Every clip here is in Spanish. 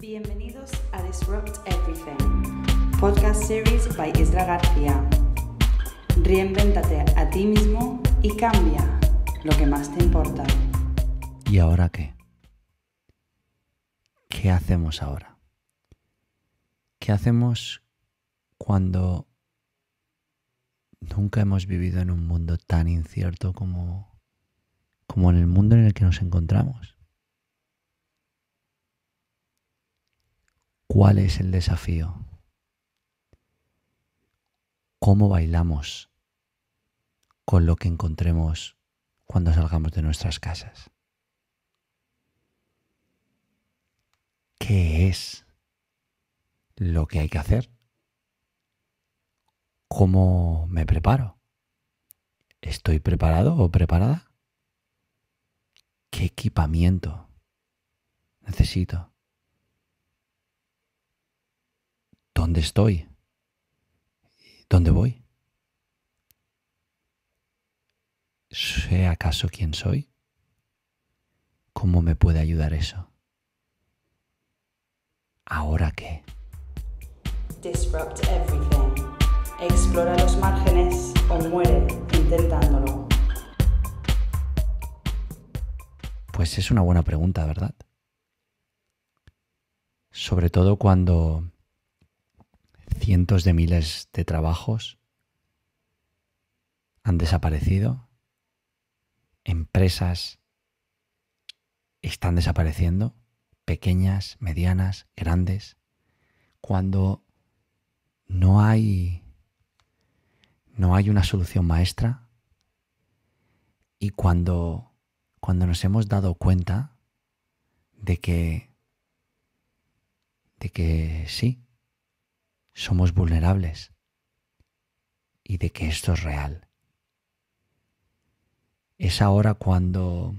Bienvenidos a Disrupt Everything, podcast series by Isra García. Reinvéntate a ti mismo y cambia lo que más te importa. ¿Y ahora qué? ¿Qué hacemos ahora? ¿Qué hacemos cuando nunca hemos vivido en un mundo tan incierto como, como en el mundo en el que nos encontramos? ¿Cuál es el desafío? ¿Cómo bailamos con lo que encontremos cuando salgamos de nuestras casas? ¿Qué es lo que hay que hacer? ¿Cómo me preparo? ¿Estoy preparado o preparada? ¿Qué equipamiento necesito? ¿Dónde estoy? ¿Dónde voy? ¿Sé acaso quién soy? ¿Cómo me puede ayudar eso? ¿Ahora qué? Disrupt everything. Explora los márgenes o muere intentándolo. Pues es una buena pregunta, ¿verdad? Sobre todo cuando cientos de miles de trabajos han desaparecido, empresas están desapareciendo, pequeñas, medianas, grandes, cuando no hay no hay una solución maestra y cuando cuando nos hemos dado cuenta de que de que sí, somos vulnerables y de que esto es real. Es ahora cuando,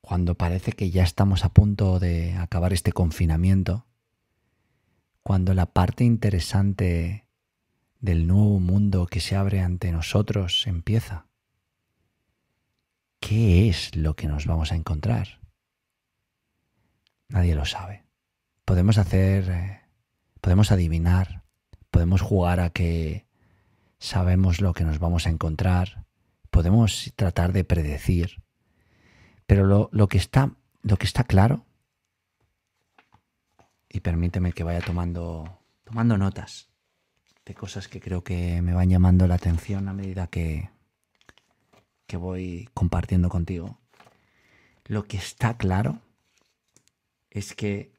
cuando parece que ya estamos a punto de acabar este confinamiento, cuando la parte interesante del nuevo mundo que se abre ante nosotros empieza. ¿Qué es lo que nos vamos a encontrar? Nadie lo sabe. Podemos hacer eh, podemos adivinar, podemos jugar a que sabemos lo que nos vamos a encontrar, podemos tratar de predecir, pero lo, que, está, lo que está claro, y permíteme que vaya tomando, tomando notas de cosas que creo que me van llamando la atención a medida que, que voy compartiendo contigo, lo que está claro es que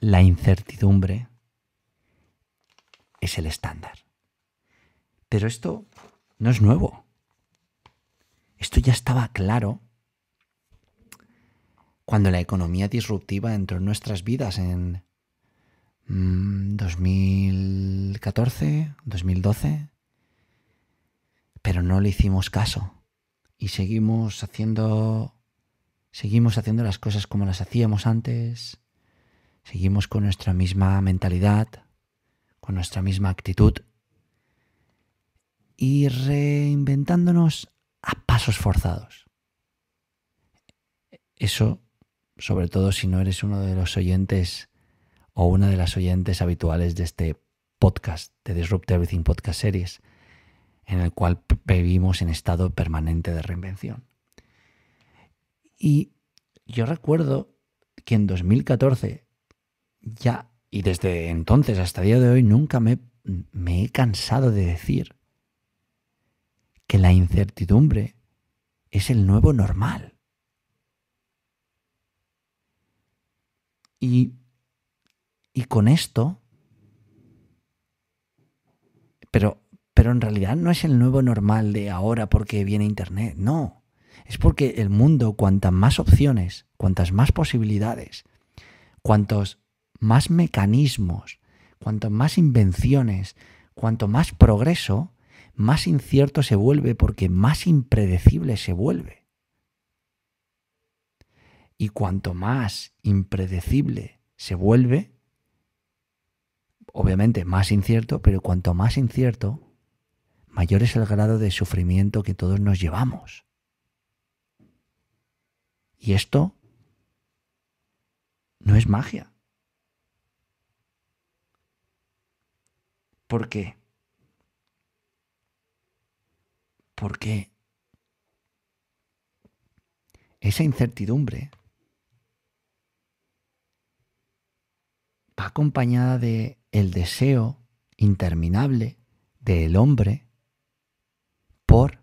la incertidumbre es el estándar. Pero esto no es nuevo. Esto ya estaba claro cuando la economía disruptiva entró en nuestras vidas en 2014, mm, 2012, pero no le hicimos caso y seguimos haciendo seguimos haciendo las cosas como las hacíamos antes, seguimos con nuestra misma mentalidad, con nuestra misma actitud y reinventándonos a pasos forzados. Eso, sobre todo si no eres uno de los oyentes o una de las oyentes habituales de este podcast, de Disrupt Everything Podcast Series, en el cual vivimos en estado permanente de reinvención. Y yo recuerdo que en 2014 ya y desde entonces hasta el día de hoy nunca me, he cansado de decir que la incertidumbre es el nuevo normal. Y, con esto, pero, pero en realidad no es el nuevo normal de ahora porque viene Internet, no. Es porque el mundo, cuantas más opciones, cuantas más posibilidades, cuantos más mecanismos, cuanto más invenciones, cuanto más progreso, más incierto se vuelve porque más impredecible se vuelve. Y cuanto más impredecible se vuelve, obviamente más incierto, pero cuanto más incierto, mayor es el grado de sufrimiento que todos nos llevamos. Y esto no es magia. ¿Por qué? ¿Por qué? Esa incertidumbre va acompañada de el deseo interminable del hombre por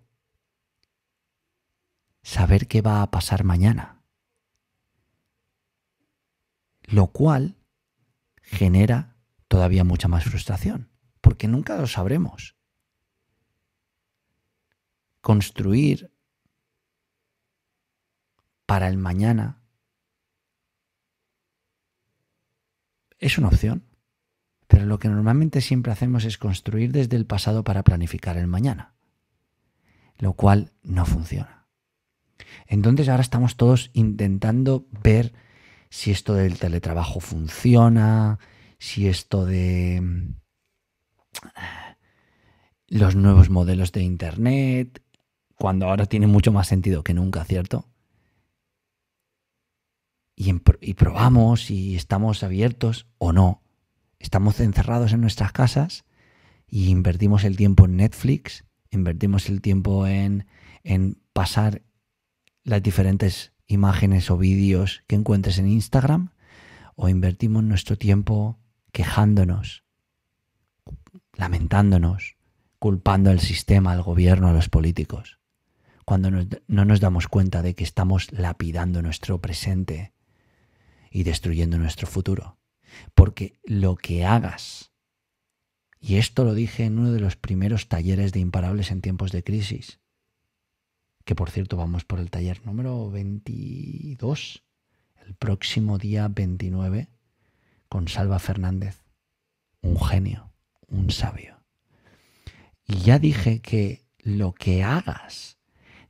saber qué va a pasar mañana, lo cual genera todavía mucha más frustración porque nunca lo sabremos. Construir para el mañana es una opción, pero lo que normalmente siempre hacemos es construir desde el pasado para planificar el mañana, lo cual no funciona. Entonces ahora estamos todos intentando ver si esto del teletrabajo funciona, si esto de los nuevos modelos de Internet, cuando ahora tiene mucho más sentido que nunca, ¿cierto? Y, probamos y estamos abiertos o no. Estamos encerrados en nuestras casas y invertimos el tiempo en Netflix, invertimos el tiempo en, en pasar las diferentes imágenes o vídeos que encuentres en Instagram, o invertimos nuestro tiempo quejándonos lamentándonos, culpando al sistema, al gobierno, a los políticos, cuando no nos damos cuenta de que estamos lapidando nuestro presente y destruyendo nuestro futuro. Porque lo que hagas, y esto lo dije en uno de los primeros talleres de imparables en tiempos de crisis, que por cierto vamos por el taller número 22, el próximo día 29, con Salva Fernández, un genio un sabio. Y ya dije que lo que hagas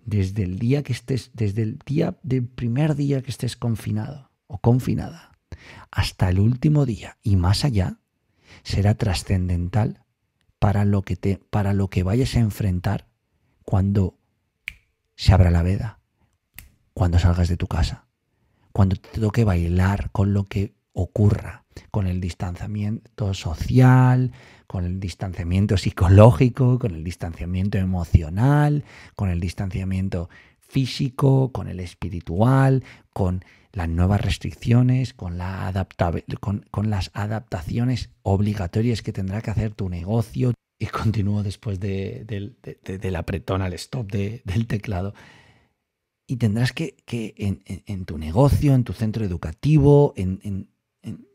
desde el día que estés, desde el día del primer día que estés confinado o confinada, hasta el último día y más allá, será trascendental para lo que te, para lo que vayas a enfrentar cuando se abra la veda, cuando salgas de tu casa, cuando te toque bailar con lo que ocurra con el distanciamiento social, con el distanciamiento psicológico, con el distanciamiento emocional, con el distanciamiento físico, con el espiritual, con las nuevas restricciones, con, la con, las adaptaciones obligatorias que tendrá que hacer tu negocio. Y continúo después de, del apretón al stop del teclado. Y tendrás que, en, tu negocio, en tu centro educativo, en en,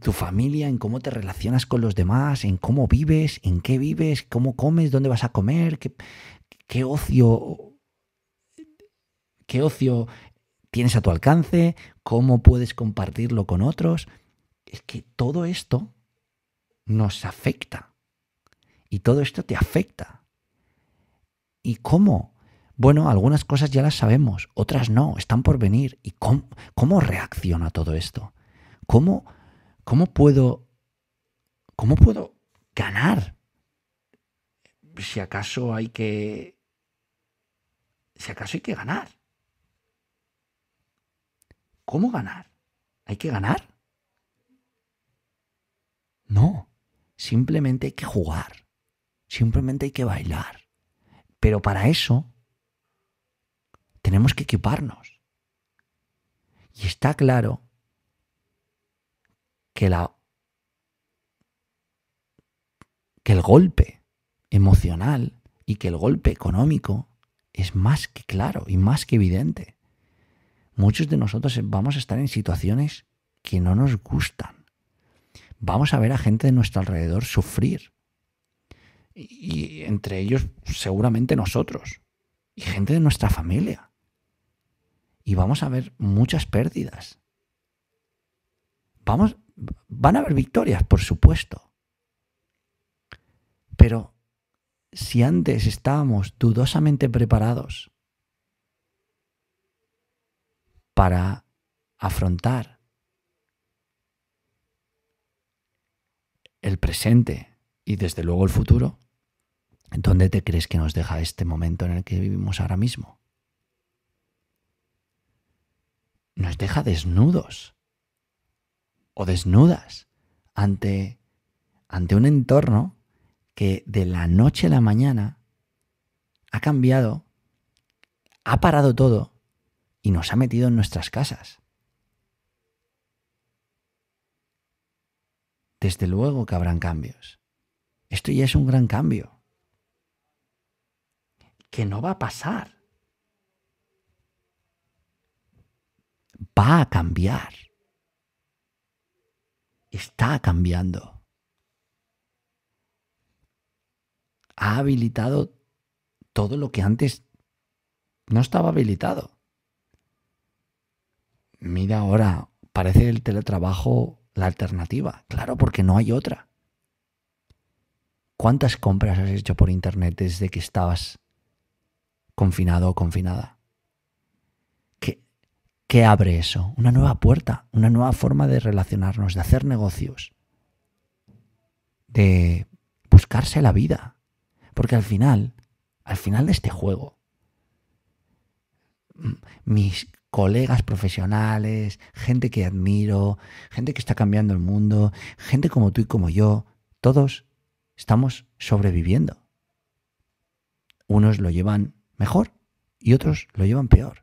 tu familia, en cómo te relacionas con los demás, en cómo vives, en qué vives, cómo comes, dónde vas a comer, qué, ocio. qué ocio tienes a tu alcance, cómo puedes compartirlo con otros. Es que todo esto nos afecta. Y todo esto te afecta. ¿Y cómo? Bueno, algunas cosas ya las sabemos, otras no, están por venir. ¿Y cómo, cómo reacciona todo esto? ¿cómo, cómo, puedo, ¿cómo puedo ganar? Si acaso hay que... Si acaso hay que ganar. ¿Cómo ganar? ¿Hay que ganar? No, simplemente hay que jugar, simplemente hay que bailar. Pero para eso tenemos que equiparnos. Y está claro que el golpe emocional y que el golpe económico es más que claro y más que evidente. Muchos de nosotros vamos a estar en situaciones que no nos gustan. Vamos a ver a gente de nuestro alrededor sufrir. Y, y entre ellos seguramente nosotros. Y gente de nuestra familia. Y vamos a ver muchas pérdidas. Vamos, Van a haber victorias, por supuesto. Pero si antes estábamos dudosamente preparados para afrontar el presente y desde luego el futuro, ¿dónde te crees que nos deja este momento en el que vivimos ahora mismo? Nos deja desnudos o desnudas ante, ante un entorno que de la noche a la mañana ha cambiado, ha parado todo y nos ha metido en nuestras casas. Desde luego que habrán cambios. Esto ya es un gran cambio. Que no va a pasar. Va a cambiar está cambiando. Ha habilitado todo lo que antes no estaba habilitado. Mira ahora, parece el teletrabajo la alternativa. Claro, porque no hay otra. ¿Cuántas compras has hecho por internet desde que estabas confinado o confinada? ¿Qué abre eso? Una nueva puerta, una nueva forma de relacionarnos, de hacer negocios, de buscarse la vida. Porque al final, al final de este juego, mis colegas profesionales, gente que admiro, gente que está cambiando el mundo, gente como tú y como yo, todos estamos sobreviviendo. Unos lo llevan mejor y otros lo llevan peor.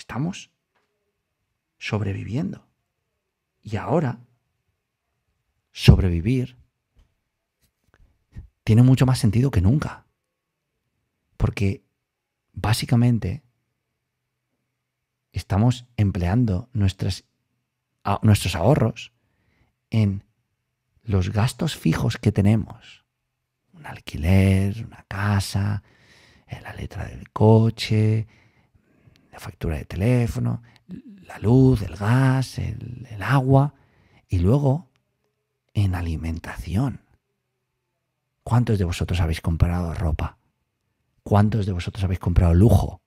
Estamos sobreviviendo. Y ahora, sobrevivir tiene mucho más sentido que nunca. Porque básicamente estamos empleando nuestros ahorros en los gastos fijos que tenemos. Un alquiler, una casa, eh, la letra del coche, la factura de teléfono, la luz, el gas, el, el agua y luego en alimentación. ¿Cuántos de vosotros habéis comprado ropa? ¿Cuántos de vosotros habéis comprado lujo?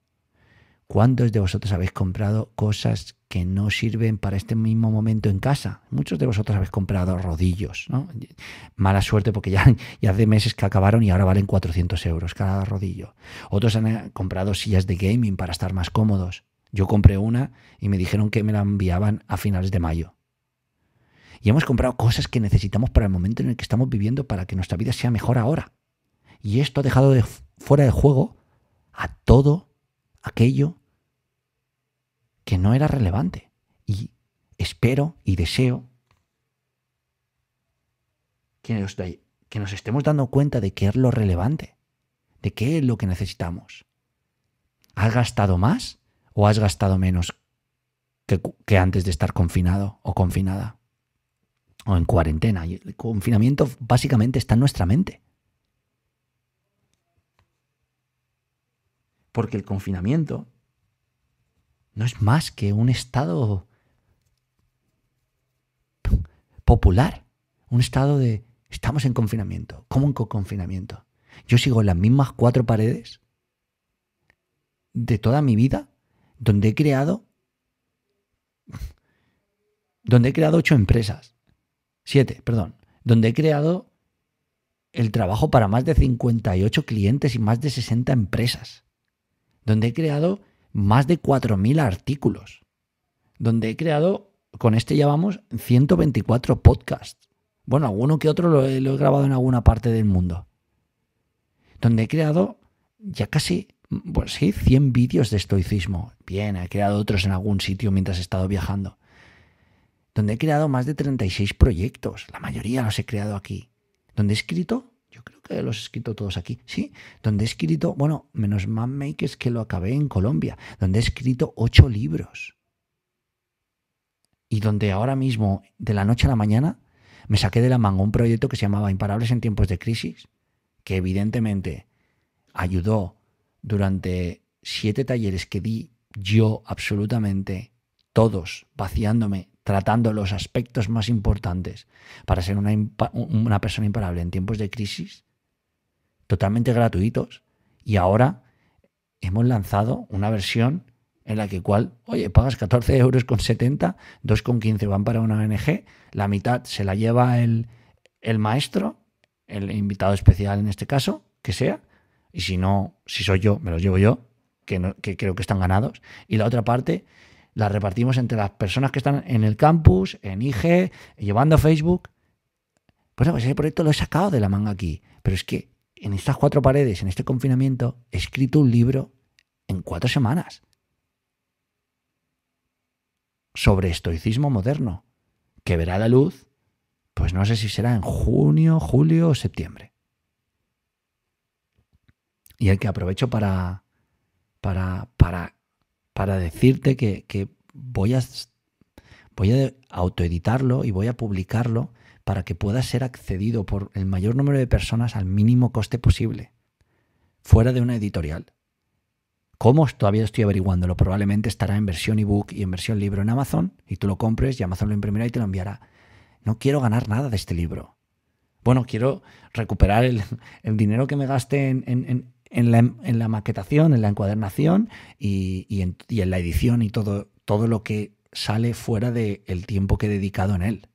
¿Cuántos de vosotros habéis comprado cosas que no sirven para este mismo momento en casa? Muchos de vosotros habéis comprado rodillos, Mala suerte porque ya, hace meses que acabaron y ahora valen 400 euros cada rodillo. Otros han eh, comprado sillas de gaming para estar más cómodos. Yo compré una y me dijeron que me la enviaban a finales de mayo. Y hemos comprado cosas que necesitamos para el momento en el que estamos viviendo para que nuestra vida sea mejor ahora. Y esto ha dejado de fuera de juego a todo aquello que no era relevante. Y espero y deseo que nos, estemos dando cuenta de qué es lo relevante, de qué es lo que necesitamos. ¿Has gastado más o has gastado menos que, antes de estar confinado o confinada? O en cuarentena. el confinamiento básicamente está en nuestra mente. Porque el confinamiento no es más que un estado popular, un estado de estamos en confinamiento. como en confinamiento? Yo sigo en las mismas cuatro paredes de toda mi vida donde he creado donde he creado ocho empresas. Siete, perdón. Donde he creado el trabajo para más de 58 clientes y más de 60 empresas donde he creado más de 4.000 artículos, donde he creado, con este ya vamos, 124 podcasts. Bueno, alguno que otro lo he, grabado en alguna parte del mundo. Donde he creado ya casi, pues sí, 100 vídeos de estoicismo. Bien, he creado otros en algún sitio mientras he estado viajando. Donde he creado más de 36 proyectos. La mayoría los he creado aquí. Donde he escrito yo creo que los he escrito todos aquí, ¿sí? Donde he escrito, bueno, menos Man es que lo acabé en Colombia, donde he escrito ocho libros. Y donde ahora mismo, de la noche a la mañana, me saqué de la manga un proyecto que se llamaba Imparables en tiempos de crisis, que evidentemente ayudó durante siete talleres que di yo absolutamente todos, vaciándome tratando los aspectos más importantes para ser una, persona imparable en tiempos de crisis, totalmente gratuitos, y ahora hemos lanzado una versión en la que cual, oye, pagas 14 euros con 70, con 15 van para una ONG, la mitad se la lleva el, maestro, el invitado especial en este caso, que sea, y si no, si soy yo, me los llevo yo, que, que creo que están ganados, y la otra parte la repartimos entre las personas que están en el campus, en IG, llevando Facebook. Pues, ese proyecto lo he sacado de la manga aquí. Pero es que en estas cuatro paredes, en este confinamiento, he escrito un libro en cuatro semanas sobre estoicismo moderno, que verá la luz, pues no sé si será en junio, julio o septiembre. Y el que aprovecho para, para, para para decirte que, voy a, voy a autoeditarlo y voy a publicarlo para que pueda ser accedido por el mayor número de personas al mínimo coste posible, fuera de una editorial. ¿Cómo? Todavía estoy averiguándolo. Probablemente estará en versión ebook y en versión libro en Amazon, y tú lo compres y Amazon lo imprimirá y te lo enviará. No quiero ganar nada de este libro. Bueno, quiero recuperar el, dinero que me gaste en, en la, maquetación, en la encuadernación y, en, la edición y todo, todo lo que sale fuera del tiempo que he dedicado en él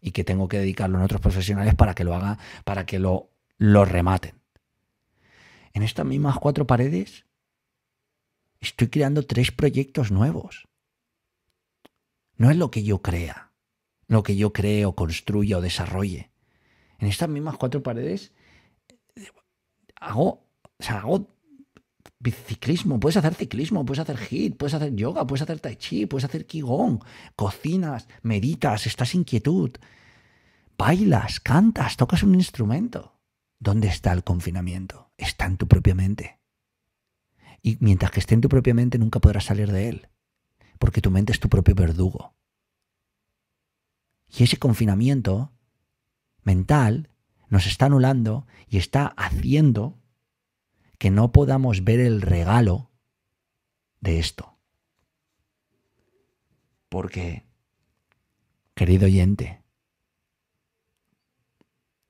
y que tengo que dedicarlo en otros profesionales para que lo haga, para que lo, lo rematen. En estas mismas cuatro paredes estoy creando tres proyectos nuevos. No es lo que yo crea, lo que yo creo, construya o desarrolle. En estas mismas cuatro paredes eh, hago o sea, hago ciclismo, puedes hacer ciclismo, puedes hacer hit, puedes hacer yoga, puedes hacer tai chi, puedes hacer qigong, cocinas, meditas, estás inquietud, bailas, cantas, tocas un instrumento. ¿Dónde está el confinamiento? Está en tu propia mente. Y mientras que esté en tu propia mente nunca podrás salir de él, porque tu mente es tu propio verdugo. Y ese confinamiento mental nos está anulando y está haciendo que no podamos ver el regalo de esto. Porque, querido oyente,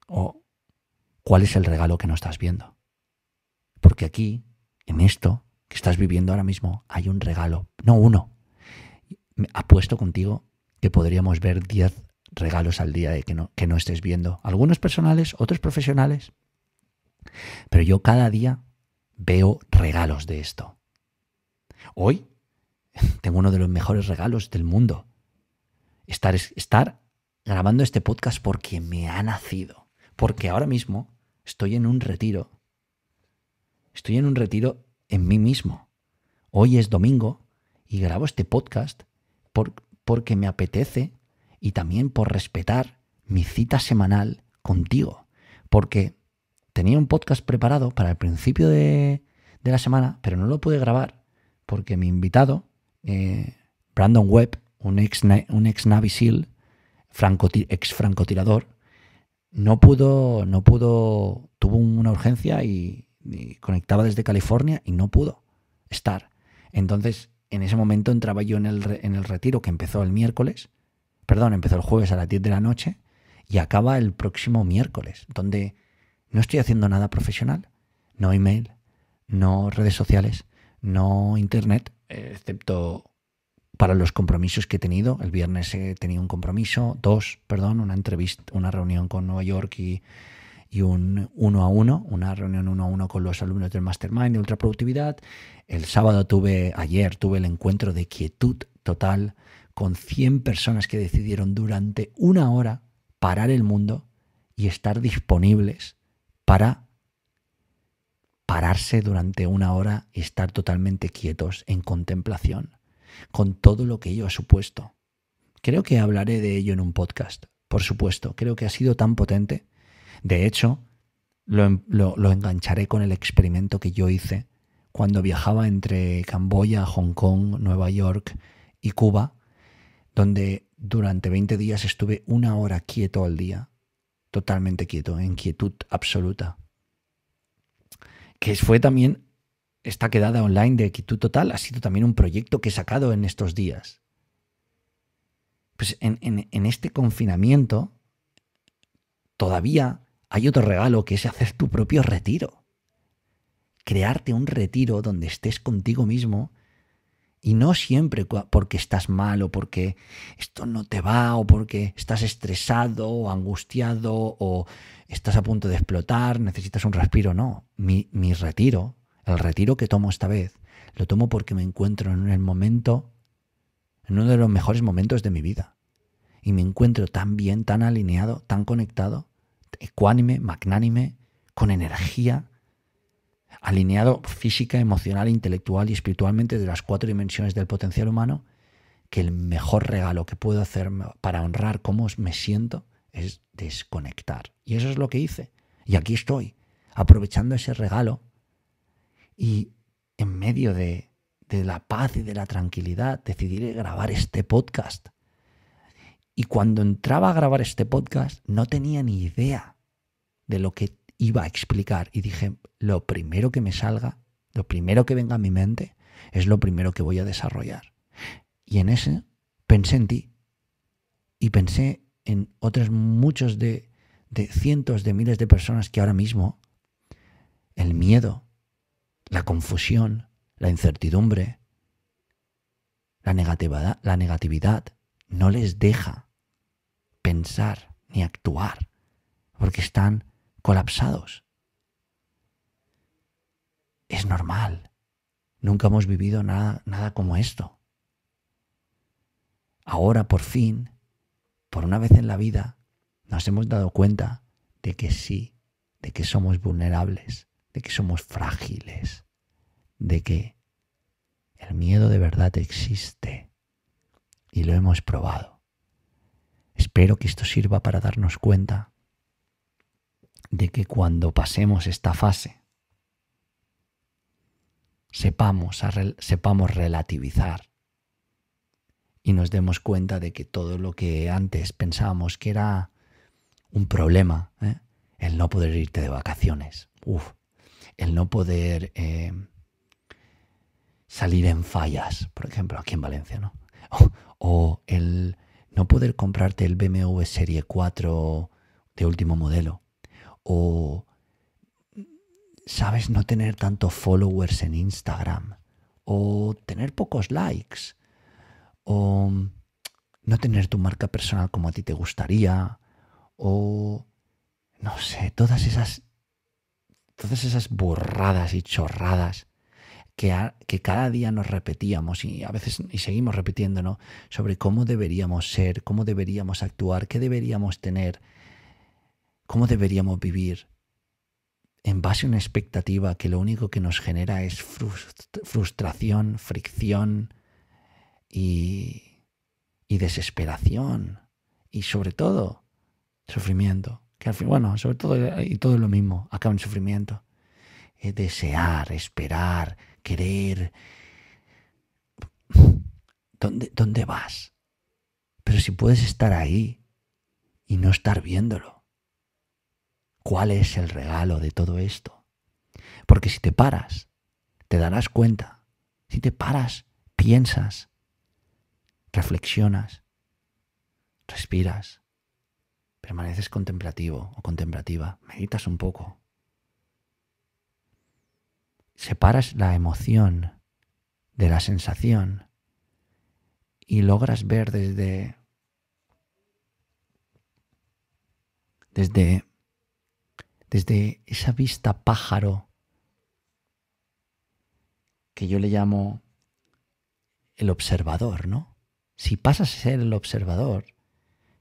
¿cuál es el regalo que no estás viendo? Porque aquí, en esto que estás viviendo ahora mismo, hay un regalo, no uno. Apuesto contigo que podríamos ver 10 regalos al día de que que no estés viendo. Algunos personales, otros profesionales. Pero yo cada día veo regalos de esto. Hoy tengo uno de los mejores regalos del mundo. Estar, estar grabando este podcast porque me ha nacido. Porque ahora mismo estoy en un retiro. Estoy en un retiro en mí mismo. Hoy es domingo y grabo este podcast porque me apetece y también por respetar mi cita semanal contigo. Porque tenía un podcast preparado para el principio de, la semana, pero no lo pude grabar porque mi invitado, eh, Brandon Webb, un ex, un ex Navy SEAL, ex francotirador, no pudo, no pudo, tuvo una urgencia y, conectaba desde California y no pudo estar. Entonces, en ese momento entraba yo en el, en el retiro que empezó el miércoles, perdón, empezó el jueves a las 10 de la noche y acaba el próximo miércoles, donde no estoy haciendo nada profesional. No email, no redes sociales, no internet, excepto para los compromisos que he tenido. El viernes he tenido un compromiso, dos, perdón, una entrevista, una reunión con Nueva York y, y un uno a uno, una reunión uno a uno con los alumnos del Mastermind de Productividad. El sábado tuve, ayer tuve el encuentro de quietud total con 100 personas que decidieron durante una hora parar el mundo y estar disponibles para pararse durante una hora y estar totalmente quietos en contemplación, con todo lo que ello ha supuesto. Creo que hablaré de ello en un podcast, por supuesto, creo que ha sido tan potente. De hecho, lo, em-, engancharé con el experimento que yo hice cuando viajaba entre Camboya, Hong Kong, Nueva York y Cuba, donde durante 20 días estuve una hora quieto al día totalmente quieto, en quietud absoluta. Que fue también esta quedada online de quietud total, ha sido también un proyecto que he sacado en estos días. Pues en, en este confinamiento todavía hay otro regalo que es hacer tu propio retiro. Crearte un retiro donde estés contigo mismo y no siempre porque estás mal o porque esto no te va o porque estás estresado o angustiado o estás a punto de explotar, necesitas un respiro. No, mi, mi retiro, el retiro que tomo esta vez, lo tomo porque me encuentro en el momento, en uno de los mejores momentos de mi vida. Y me encuentro tan bien, tan alineado, tan conectado, ecuánime, magnánime, con energía, alineado física, emocional, intelectual y espiritualmente de las cuatro dimensiones del potencial humano, que el mejor regalo que puedo hacer para honrar cómo me siento es desconectar. Y eso es lo que hice. Y aquí estoy, aprovechando ese regalo y en medio de, de la paz y de la tranquilidad decidí grabar este podcast. Y cuando entraba a grabar este podcast no tenía ni idea de lo que iba a explicar y dije, lo primero que me salga, lo primero que venga a mi mente, es lo primero que voy a desarrollar. Y en ese pensé en ti y pensé en otros muchos de, de cientos de miles de personas que ahora mismo el miedo, la confusión, la incertidumbre, la negatividad, la negatividad no les deja pensar ni actuar porque están colapsados. Es normal. Nunca hemos vivido nada, nada como esto. Ahora, por fin, por una vez en la vida, nos hemos dado cuenta de que sí, de que somos vulnerables, de que somos frágiles, de que el miedo de verdad existe y lo hemos probado. Espero que esto sirva para darnos cuenta de que cuando pasemos esta fase sepamos, sepamos relativizar y nos demos cuenta de que todo lo que antes pensábamos que era un problema, ¿eh? el no poder irte de vacaciones, el no poder eh, salir en fallas, por ejemplo, aquí en Valencia, O, o, el no poder comprarte el BMW Serie 4 de último modelo, o, sabes, no tener tantos followers en Instagram, o tener pocos likes, o no tener tu marca personal como a ti te gustaría, o no sé, todas esas, todas esas burradas y chorradas que, que, cada día nos repetíamos y a veces y seguimos repitiéndonos sobre cómo deberíamos ser, cómo deberíamos actuar, qué deberíamos tener ¿Cómo deberíamos vivir? En base a una expectativa que lo único que nos genera es frustración, fricción y, desesperación. Y sobre todo, sufrimiento. bueno, sobre todo, y todo lo mismo, acaba en sufrimiento. desear, esperar, querer. ¿Dónde, ¿Dónde vas? Pero si puedes estar ahí y no estar viéndolo. ¿Cuál es el regalo de todo esto? Porque si te paras, te darás cuenta. Si te paras, piensas, reflexionas, respiras, permaneces contemplativo o contemplativa, meditas un poco, separas la emoción de la sensación y logras ver desde desde desde esa vista pájaro que yo le llamo el observador, ¿no? Si pasas a ser el observador,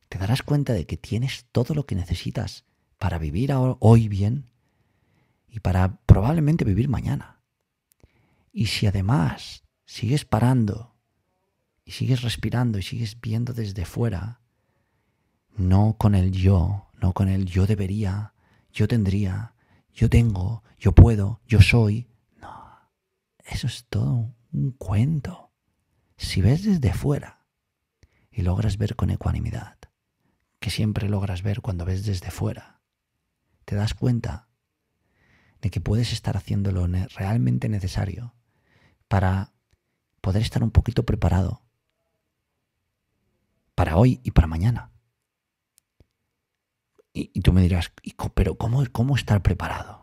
te darás cuenta de que tienes todo lo que necesitas para vivir hoy bien y para probablemente vivir mañana. Y si además sigues parando y sigues respirando y sigues viendo desde fuera, no con el yo, no con el yo debería, yo tendría, yo tengo, yo puedo, yo soy. No, eso es todo un cuento. Si ves desde fuera y logras ver con ecuanimidad, que siempre logras ver cuando ves desde fuera, te das cuenta de que puedes estar haciendo lo realmente necesario para poder estar un poquito preparado para hoy y para mañana. Y, tú me dirás, pero cómo, cómo estar preparado?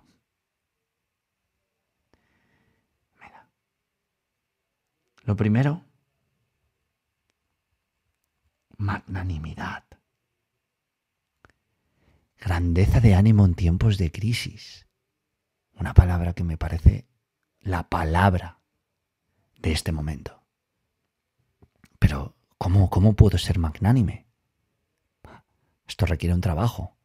Lo primero, magnanimidad. Grandeza de ánimo en tiempos de crisis. Una palabra que me parece la palabra de este momento. Pero, ¿cómo, cómo puedo ser magnánime? Esto requiere un trabajo.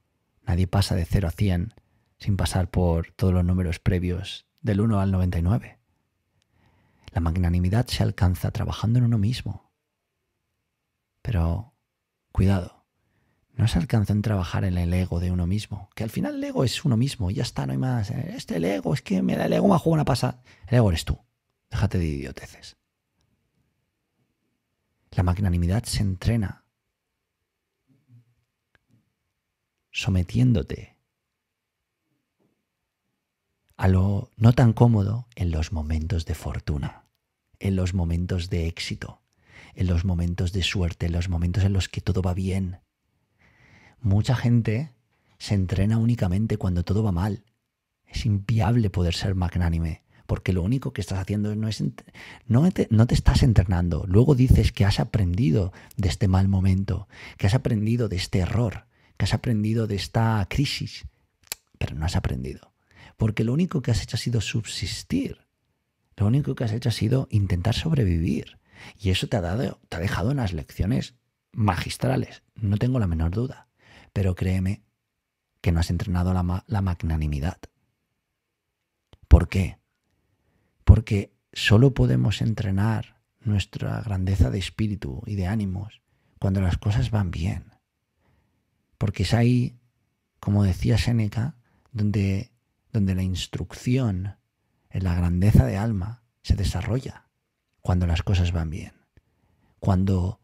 Nadie pasa de 0 a 100 sin pasar por todos los números previos del 1 al 99. La magnanimidad se alcanza trabajando en uno mismo. Pero cuidado, no se alcanza en trabajar en el ego de uno mismo, que al final el ego es uno mismo, ya está, no hay más. Este el ego, es que me da el ego, me jugado una pasa. El ego eres tú. Déjate de idioteces. La magnanimidad se entrena sometiéndote a lo no tan cómodo en los momentos de fortuna, en los momentos de éxito, en los momentos de suerte, en los momentos en los que todo va bien. Mucha gente se entrena únicamente cuando todo va mal. Es inviable poder ser magnánime, porque lo único que estás haciendo no es... No no te estás entrenando. Luego dices que has aprendido de este mal momento, que has aprendido de este error, has aprendido de esta crisis, pero no has aprendido. Porque lo único que has hecho ha sido subsistir. Lo único que has hecho ha sido intentar sobrevivir. Y eso te ha, dado, te ha dejado unas lecciones magistrales, no tengo la menor duda. Pero créeme que no has entrenado la, la magnanimidad. ¿Por qué? Porque solo podemos entrenar nuestra grandeza de espíritu y de ánimos cuando las cosas van bien. Porque es ahí, como decía Séneca, donde, donde la instrucción en la grandeza de alma se desarrolla, cuando las cosas van bien, cuando,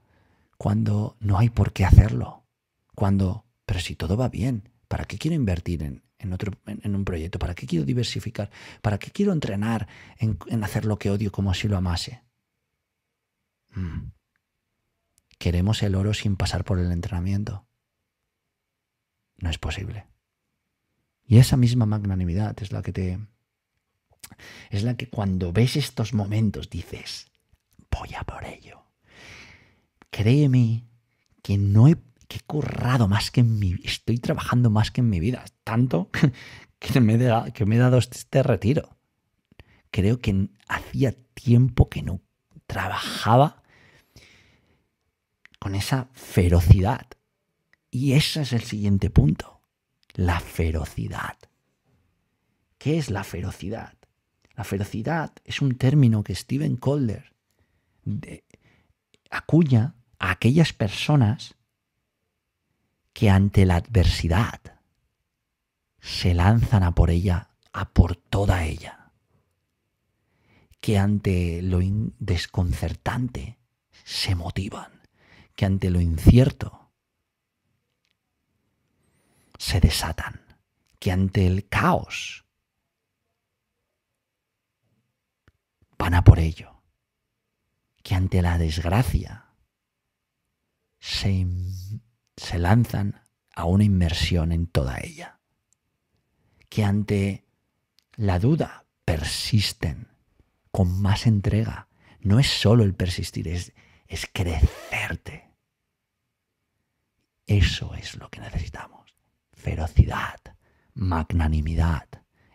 cuando no hay por qué hacerlo, cuando, pero si todo va bien, ¿para qué quiero invertir en, otro, en, un proyecto? ¿Para qué quiero diversificar? ¿Para qué quiero entrenar en, hacer lo que odio como si lo amase? Mm. Queremos el oro sin pasar por el entrenamiento. No es posible. Y esa misma magnanimidad es la que te... Es la que cuando ves estos momentos dices, voy a por ello. Créeme que no he, que currado más que en mi estoy trabajando más que en mi vida, tanto que me, que me he dado este, este retiro. Creo que hacía tiempo que no trabajaba con esa ferocidad y ese es el siguiente punto, la ferocidad. ¿Qué es la ferocidad? La ferocidad es un término que Stephen Colder acuña a aquellas personas que ante la adversidad se lanzan a por ella, a por toda ella, que ante lo desconcertante se motivan, que ante lo incierto se desatan, que ante el caos van a por ello, que ante la desgracia se, lanzan a una inmersión en toda ella, que ante la duda persisten con más entrega. No es solo el persistir, es, es crecerte. Eso es lo que necesitamos ferocidad, magnanimidad,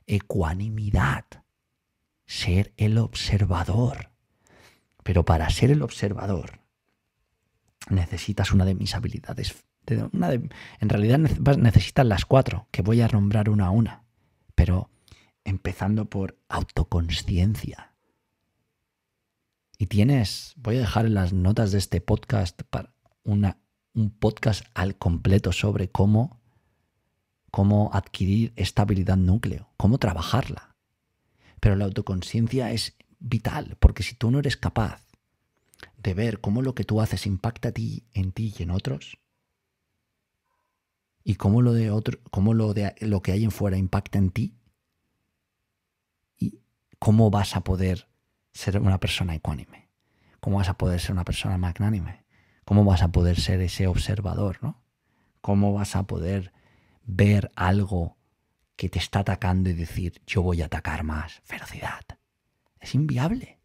ecuanimidad, ser el observador. Pero para ser el observador necesitas una de mis habilidades. en realidad necesitas las cuatro, que voy a nombrar una a una, pero empezando por autoconciencia. Y tienes, voy a dejar en las notas de este podcast para una, un podcast al completo sobre cómo cómo adquirir esta habilidad núcleo, cómo trabajarla. Pero la autoconciencia es vital, porque si tú no eres capaz de ver cómo lo que tú haces impacta a ti, en ti y en otros, y cómo lo de otro, lo de lo que hay en fuera impacta en ti, y cómo vas a poder ser una persona ecuánime, cómo vas a poder ser una persona magnánime, cómo vas a poder ser ese observador, ¿no? ¿Cómo vas a poder ver algo que te está atacando y decir, yo voy a atacar más ferocidad. Es inviable.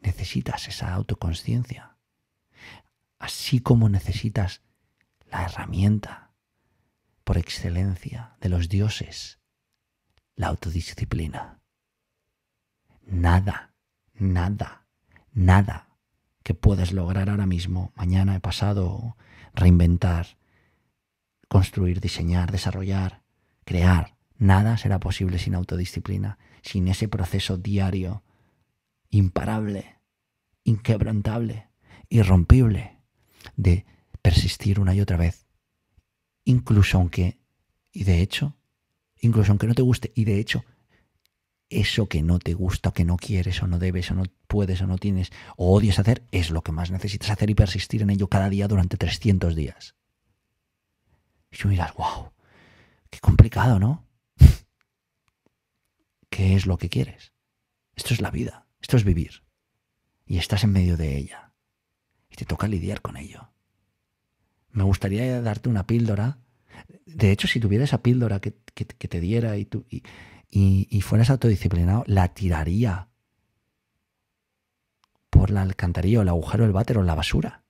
Necesitas esa autoconciencia, así como necesitas la herramienta por excelencia de los dioses, la autodisciplina. Nada, nada, nada que puedas lograr ahora mismo, mañana, he pasado, reinventar, construir, diseñar, desarrollar, crear. Nada será posible sin autodisciplina, sin ese proceso diario, imparable, inquebrantable, irrompible, de persistir una y otra vez. Incluso aunque, y de hecho, incluso aunque no te guste, y de hecho, eso que no te gusta, que no quieres, o no debes, o no puedes, o no tienes, o odias hacer, es lo que más necesitas hacer y persistir en ello cada día durante 300 días. Y tú miras, wow, qué complicado, ¿no? ¿Qué es lo que quieres? Esto es la vida, esto es vivir. Y estás en medio de ella. Y te toca lidiar con ello. Me gustaría darte una píldora. De hecho, si tuviera esa píldora que, te diera y, tú, y, y, y fueras autodisciplinado, la tiraría por la alcantarilla, o el agujero, el váter o la basura.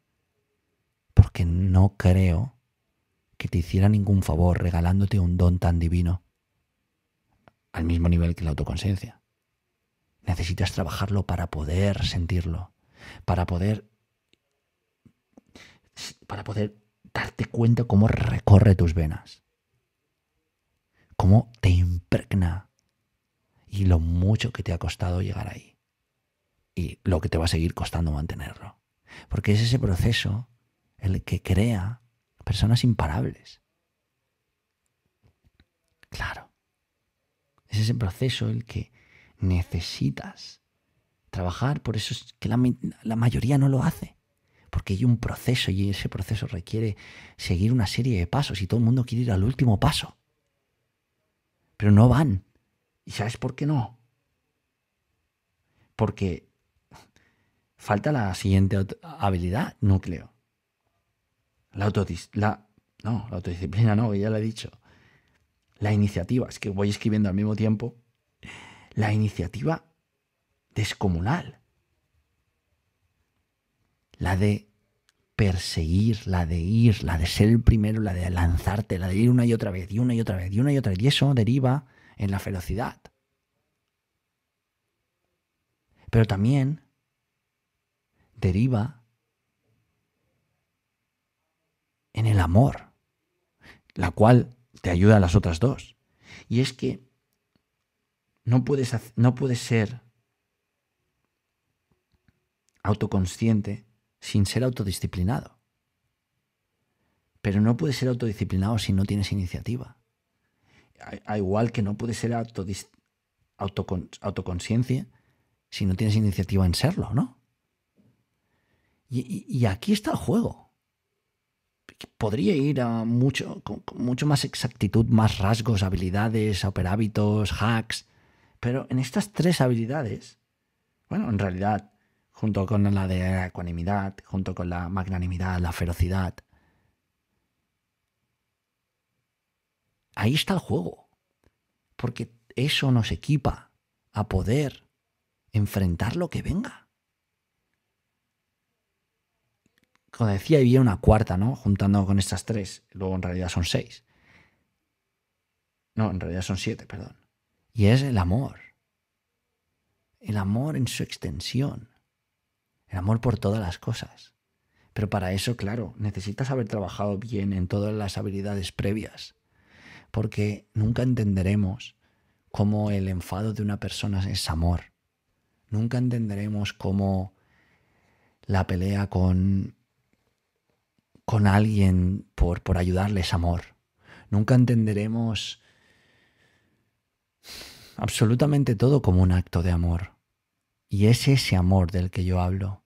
Porque no creo que te hiciera ningún favor regalándote un don tan divino, al mismo nivel que la autoconciencia. Necesitas trabajarlo para poder sentirlo, para poder para poder darte cuenta cómo recorre tus venas, cómo te impregna y lo mucho que te ha costado llegar ahí y lo que te va a seguir costando mantenerlo. Porque es ese proceso el que crea personas imparables. Claro. Es ese proceso el que necesitas trabajar, por eso es que la, la, mayoría no lo hace. Porque hay un proceso y ese proceso requiere seguir una serie de pasos y todo el mundo quiere ir al último paso. Pero no van. ¿Y sabes por qué no? Porque falta la siguiente habilidad, núcleo. La, no, la autodisciplina no, ya lo he dicho. La iniciativa, es que voy escribiendo al mismo tiempo. La iniciativa descomunal. La de perseguir, la de ir, la de ser el primero, la de lanzarte, la de ir una y otra vez, y una y otra vez, y una y otra vez. Y eso deriva en la velocidad Pero también deriva en el amor, la cual te ayuda a las otras dos. Y es que no puedes, no ser autoconsciente sin ser autodisciplinado. Pero no puedes ser autodisciplinado si no tienes iniciativa. A, igual que no puedes ser autoconsciente autoconsciencia si no tienes iniciativa en serlo, ¿no? y aquí está el juego podría ir a mucho, con, mucho más exactitud, más rasgos, habilidades, hábitos, hacks. Pero en estas tres habilidades, bueno, en realidad, junto con la de ecuanimidad, junto con la magnanimidad, la ferocidad, ahí está el juego. Porque eso nos equipa a poder enfrentar lo que venga. como decía, había una cuarta, ¿no? Juntando con estas tres. Luego en realidad son seis. No, en realidad son siete, perdón. Y es el amor. El amor en su extensión. El amor por todas las cosas. Pero para eso, claro, necesitas haber trabajado bien en todas las habilidades previas. Porque nunca entenderemos cómo el enfado de una persona es amor. Nunca entenderemos cómo la pelea con con alguien por, por ayudarles amor. Nunca entenderemos absolutamente todo como un acto de amor. Y es ese amor del que yo hablo.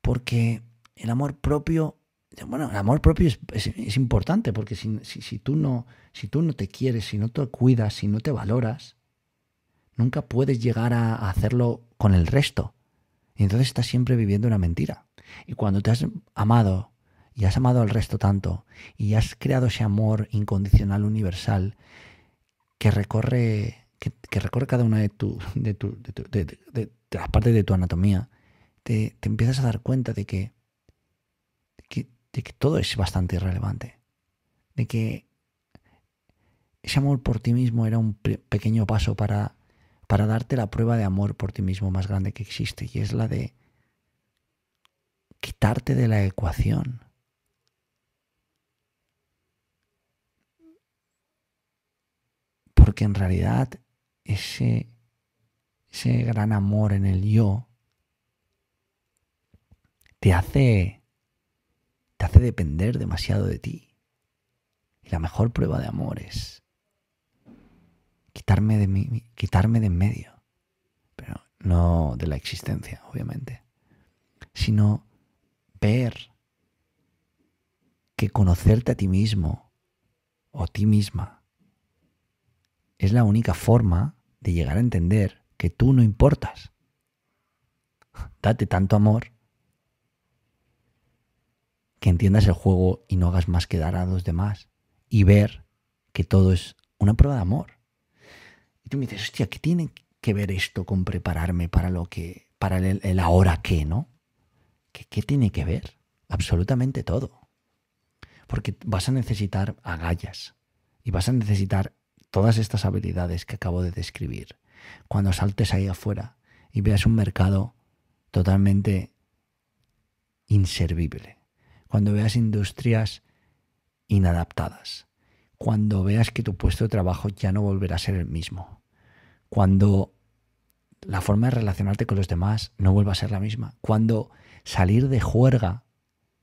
Porque el amor propio, bueno, el amor propio es, importante porque si, si, tú no, si tú no te quieres, si no te cuidas, si no te valoras, nunca puedes llegar a, a hacerlo con el resto. Y entonces estás siempre viviendo una mentira. Y cuando te has amado y has amado al resto tanto y has creado ese amor incondicional universal que recorre, que, recorre cada una de, tu, de, tu, de, las partes de tu anatomía, te, empiezas a dar cuenta de que, todo es bastante irrelevante, de que ese amor por ti mismo era un pequeño paso para, para darte la prueba de amor por ti mismo más grande que existe y es la de quitarte de la ecuación Porque en realidad ese, ese gran amor en el yo te hace, te hace depender demasiado de ti. Y la mejor prueba de amor es quitarme de, mí, quitarme de en medio, pero no de la existencia, obviamente, sino ver que conocerte a ti mismo o ti misma es la única forma de llegar a entender que tú no importas. Date tanto amor que entiendas el juego y no hagas más que dar a los demás y ver que todo es una prueba de amor. Y tú me dices, hostia, ¿qué tiene que ver esto con prepararme para lo que, para el, ahora qué, no? ¿Qué, ¿Qué tiene que ver? Absolutamente todo. Porque vas a necesitar agallas y vas a necesitar todas estas habilidades que acabo de describir, cuando saltes ahí afuera y veas un mercado totalmente inservible, cuando veas industrias inadaptadas, cuando veas que tu puesto de trabajo ya no volverá a ser el mismo, cuando la forma de relacionarte con los demás no vuelva a ser la misma, cuando salir de juerga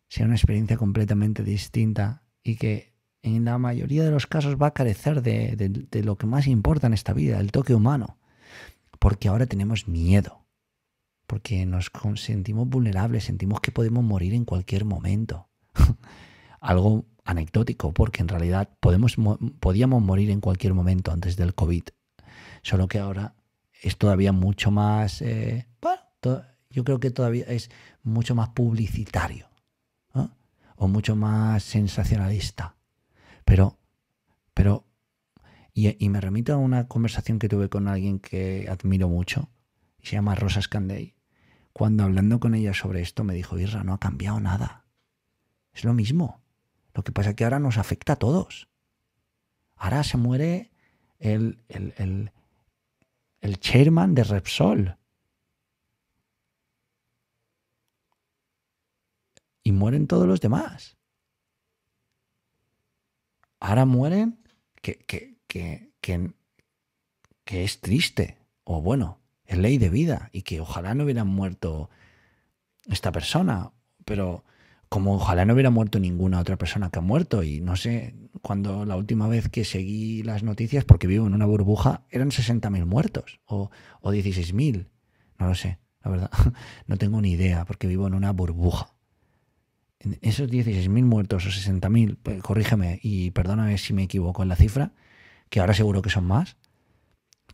sea una experiencia completamente distinta y que en la mayoría de los casos va a carecer de, lo que más importa en esta vida, el toque humano. Porque ahora tenemos miedo, porque nos sentimos vulnerables, sentimos que podemos morir en cualquier momento. Algo anecdótico, porque en realidad podemos, podíamos morir en cualquier momento antes del COVID. Solo que ahora es todavía mucho más, eh, yo creo que todavía es mucho más publicitario o mucho más sensacionalista pero, pero, y, me remito a una conversación que tuve con alguien que admiro mucho, se llama Rosa Scandey. Cuando hablando con ella sobre esto me dijo, Irra, no ha cambiado nada. Es lo mismo. Lo que pasa es que ahora nos afecta a todos. Ahora se muere el, el chairman de Repsol. Y mueren todos los demás ahora mueren, que, que, es triste, o bueno, es ley de vida, y que ojalá no hubieran muerto esta persona, pero como ojalá no hubiera muerto ninguna otra persona que ha muerto, y no sé, cuando la última vez que seguí las noticias, porque vivo en una burbuja, eran 60.000 muertos, o, o 16.000, no lo sé, la verdad, no tengo ni idea, porque vivo en una burbuja esos 16.000 muertos o 60.000, pues, corrígeme y perdóname si me equivoco en la cifra, que ahora seguro que son más,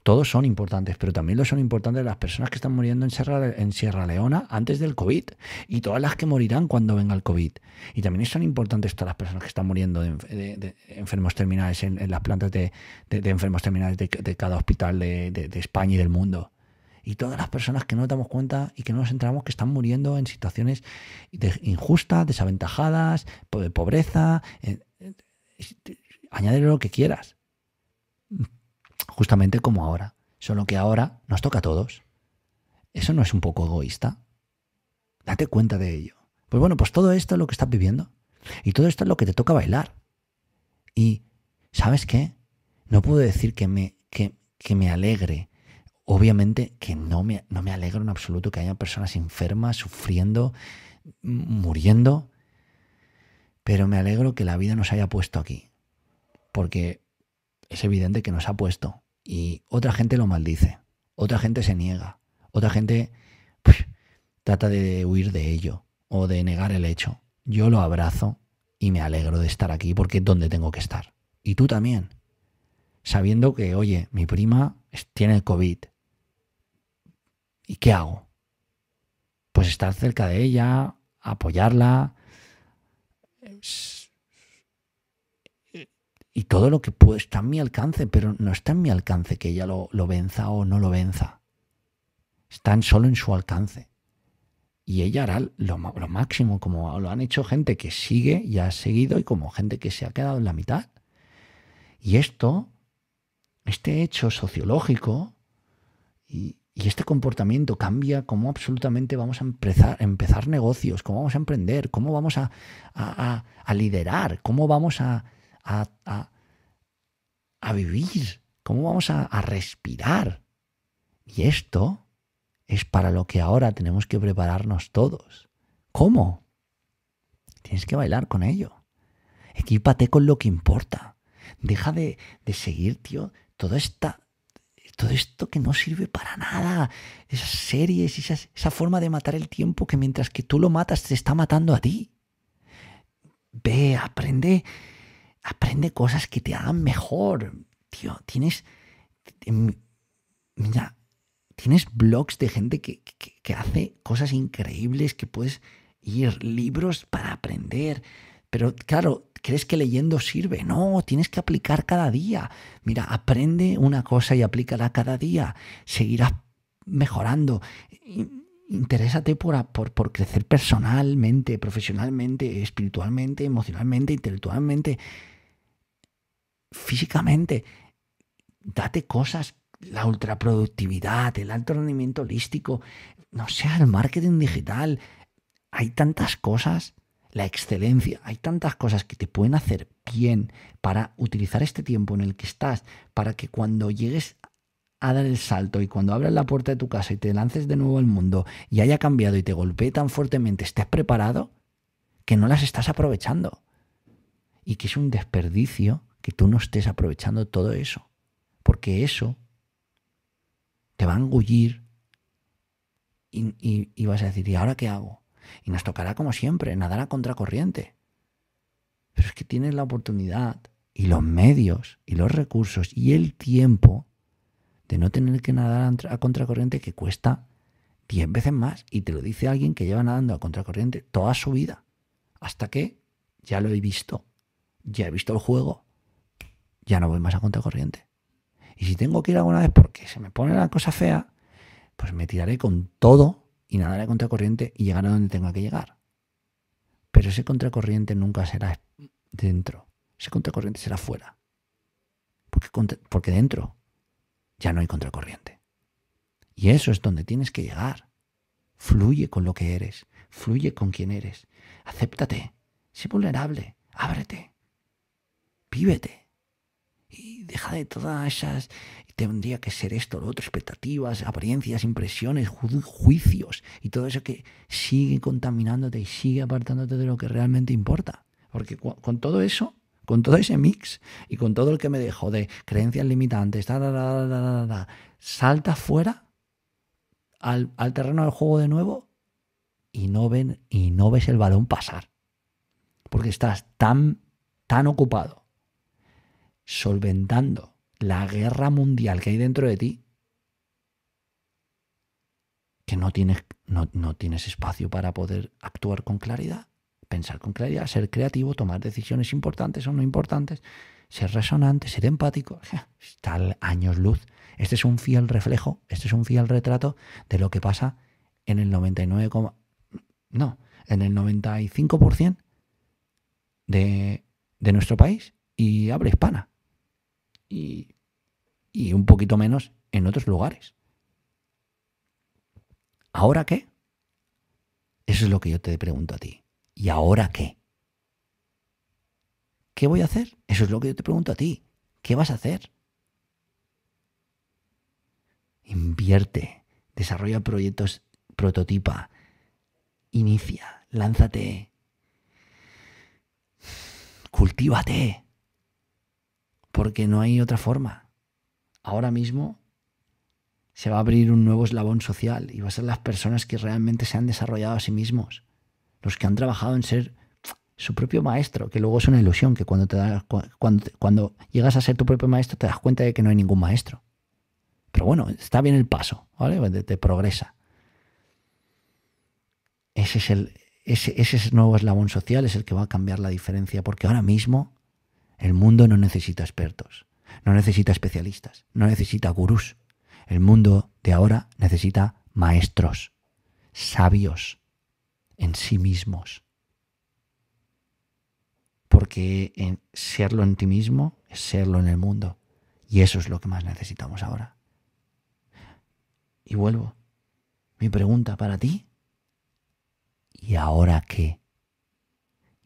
todos son importantes, pero también lo son importantes las personas que están muriendo en Sierra, Leona antes del COVID y todas las que morirán cuando venga el COVID. Y también son importantes todas las personas que están muriendo de, enfermos terminales en, las plantas de enfermos terminales de, cada hospital de España y del mundo y todas las personas que no nos damos cuenta y que no nos enteramos que están muriendo en situaciones injustas, desaventajadas, de pobreza. Eh, eh, Añadir lo que quieras. Justamente como ahora. Solo que ahora nos toca a todos. ¿Eso no es un poco egoísta? Date cuenta de ello. Pues bueno, pues todo esto es lo que estás viviendo. Y todo esto es lo que te toca bailar. Y, ¿sabes qué? No puedo decir que me, que me alegre Obviamente que no me, no me alegro en absoluto que haya personas enfermas, sufriendo, muriendo, pero me alegro que la vida nos haya puesto aquí, porque es evidente que nos ha puesto y otra gente lo maldice, otra gente se niega, otra gente trata de huir de ello o de negar el hecho. Yo lo abrazo y me alegro de estar aquí porque es donde tengo que estar. Y tú también, sabiendo que, oye, mi prima tiene el COVID, ¿Y qué hago? Pues estar cerca de ella, apoyarla y todo lo que puedo está en mi alcance, pero no está en mi alcance que ella lo, venza o no lo venza. Están solo en su alcance. Y ella hará lo, lo máximo, como lo han hecho gente que sigue y ha seguido y como gente que se ha quedado en la mitad. Y esto, este hecho sociológico y, y este comportamiento cambia cómo absolutamente vamos a empezar, empezar negocios, cómo vamos a emprender, cómo vamos a, liderar, cómo vamos a, vivir, cómo vamos a respirar. Y esto es para lo que ahora tenemos que prepararnos todos. ¿Cómo? Tienes que bailar con ello. Equípate con lo que importa. Deja de, de seguir, tío, toda esta todo esto que no sirve para nada, esas series, esa forma de matar el tiempo que mientras que tú lo matas te está matando a ti. Ve, aprende, aprende cosas que te hagan mejor. Tío, tienes, em, mira, tienes blogs de gente que hace cosas increíbles que puedes ir, libros para aprender pero claro, ¿crees que leyendo sirve? No, tienes que aplicar cada día. Mira, aprende una cosa y aplícala cada día. Seguirás mejorando. Interésate por, crecer personalmente, profesionalmente, espiritualmente, emocionalmente, intelectualmente, físicamente. Date cosas, la ultraproductividad, el alto rendimiento holístico, no sea el marketing digital. Hay tantas cosas la excelencia. Hay tantas cosas que te pueden hacer bien para utilizar este tiempo en el que estás, para que cuando llegues a dar el salto y cuando abras la puerta de tu casa y te lances de nuevo al mundo y haya cambiado y te golpee tan fuertemente, estés preparado que no las estás aprovechando. Y que es un desperdicio que tú no estés aprovechando todo eso. Porque eso te va a engullir y, y vas a decir, ¿y ahora qué hago? Y nos tocará como siempre, nadar a contracorriente. Pero es que tienes la oportunidad y los medios y los recursos y el tiempo de no tener que nadar a contracorriente que cuesta 10 veces más y te lo dice alguien que lleva nadando a contracorriente toda su vida. Hasta que ya lo he visto, ya he visto el juego, ya no voy más a contracorriente. Y si tengo que ir alguna vez porque se me pone la cosa fea, pues me tiraré con todo y nadar a contracorriente y llegar a donde tenga que llegar. Pero ese contracorriente nunca será dentro, ese contracorriente será fuera. Porque, porque dentro ya no hay contracorriente. Y eso es donde tienes que llegar. Fluye con lo que eres, fluye con quien eres. Acéptate, sé vulnerable, ábrete, vívete y deja de todas esas, tendría que ser esto, lo otro, expectativas, apariencias, impresiones, juicios y todo eso que sigue contaminándote y sigue apartándote de lo que realmente importa. Porque con todo eso, con todo ese mix y con todo el que me dejó de creencias limitantes, salta fuera al, terreno del juego de nuevo y no, ven, y no ves el balón pasar. Porque estás tan, tan ocupado solventando la guerra mundial que hay dentro de ti, que no tienes, no, tienes espacio para poder actuar con claridad, pensar con claridad, ser creativo, tomar decisiones importantes o no importantes, ser resonante, ser empático. Está años luz. Este es un fiel reflejo, este es un fiel retrato de lo que pasa en el 99, no, en el 95% de, de nuestro país y habla hispana y, un poquito menos en otros lugares. ¿Ahora qué? Eso es lo que yo te pregunto a ti. ¿Y ahora qué? ¿Qué voy a hacer? Eso es lo que yo te pregunto a ti. ¿Qué vas a hacer? Invierte, desarrolla proyectos, prototipa, inicia, lánzate, cultívate porque no hay otra forma. Ahora mismo se va a abrir un nuevo eslabón social y va a ser las personas que realmente se han desarrollado a sí mismos, los que han trabajado en ser su propio maestro, que luego es una ilusión, que cuando, te llegas a ser tu propio maestro te das cuenta de que no hay ningún maestro. Pero bueno, está bien el paso, ¿vale? Te, progresa. Ese es el, ese nuevo eslabón social es el que va a cambiar la diferencia, porque ahora mismo el mundo no necesita expertos, no necesita especialistas, no necesita gurús. El mundo de ahora necesita maestros, sabios en sí mismos. Porque en serlo en ti mismo es serlo en el mundo. Y eso es lo que más necesitamos ahora. Y vuelvo. Mi pregunta para ti. ¿Y ahora qué?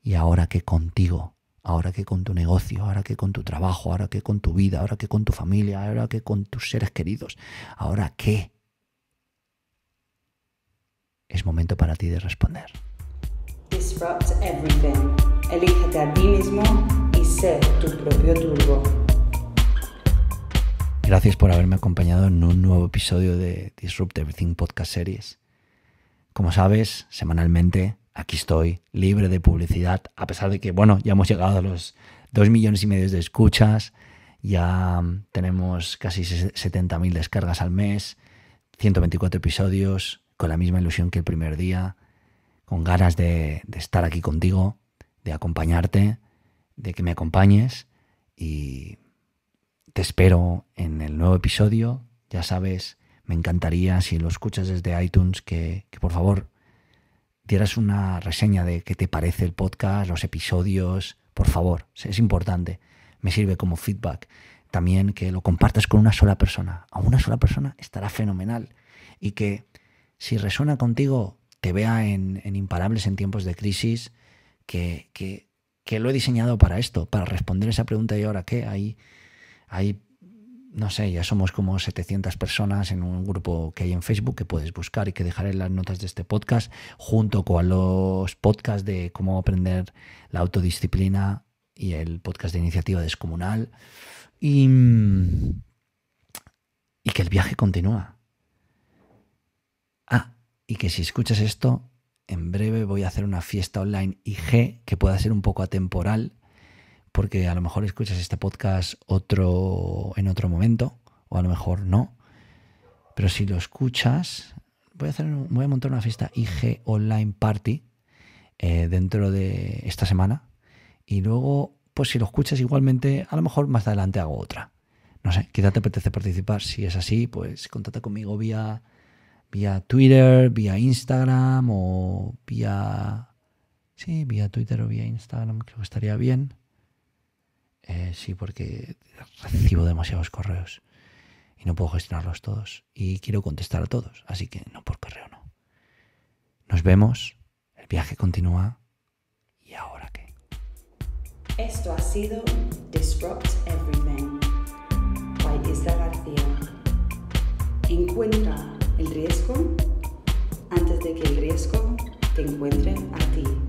¿Y ahora qué contigo? ahora que con tu negocio, ahora que con tu trabajo, ahora que con tu vida, ahora que con tu familia, ahora que con tus seres queridos, ahora qué. Es momento para ti de responder. Disrupt everything. a ti mismo y sé tu propio turbo. Gracias por haberme acompañado en un nuevo episodio de Disrupt Everything Podcast Series. Como sabes, semanalmente aquí estoy, libre de publicidad, a pesar de que, bueno, ya hemos llegado a los 2 millones y medio de escuchas, ya tenemos casi 70.000 descargas al mes, 124 episodios, con la misma ilusión que el primer día, con ganas de, estar aquí contigo, de acompañarte, de que me acompañes y te espero en el nuevo episodio. Ya sabes, me encantaría si lo escuchas desde iTunes que por favor dieras una reseña de qué te parece el podcast, los episodios, por favor, es importante, me sirve como feedback. También que lo compartas con una sola persona, a una sola persona estará fenomenal. Y que si resuena contigo, te vea en, imparables en tiempos de crisis, que, lo he diseñado para esto, para responder esa pregunta y ahora qué, hay no sé, ya somos como 700 personas en un grupo que hay en Facebook que puedes buscar y que dejaré en las notas de este podcast, junto con los podcasts de cómo aprender la autodisciplina y el podcast de iniciativa descomunal. Y, que el viaje continúa. Ah, y que si escuchas esto, en breve voy a hacer una fiesta online IG que pueda ser un poco atemporal porque a lo mejor escuchas este podcast otro en otro momento, o a lo mejor no. Pero si lo escuchas, voy a, hacer, voy a montar una fiesta IG Online Party eh, dentro de esta semana. Y luego, pues si lo escuchas igualmente, a lo mejor más adelante hago otra. No sé, quizá te apetece participar. Si es así, pues contacta conmigo vía, vía Twitter, vía Instagram o vía... Sí, vía Twitter o vía Instagram, creo que estaría bien. Eh, sí, porque recibo demasiados correos y no puedo gestionarlos todos. Y quiero contestar a todos, así que no por correo no. Nos vemos, el viaje continúa y ahora qué. Esto ha sido Disrupt Everything by García. Encuentra el riesgo antes de que el riesgo te encuentre a ti.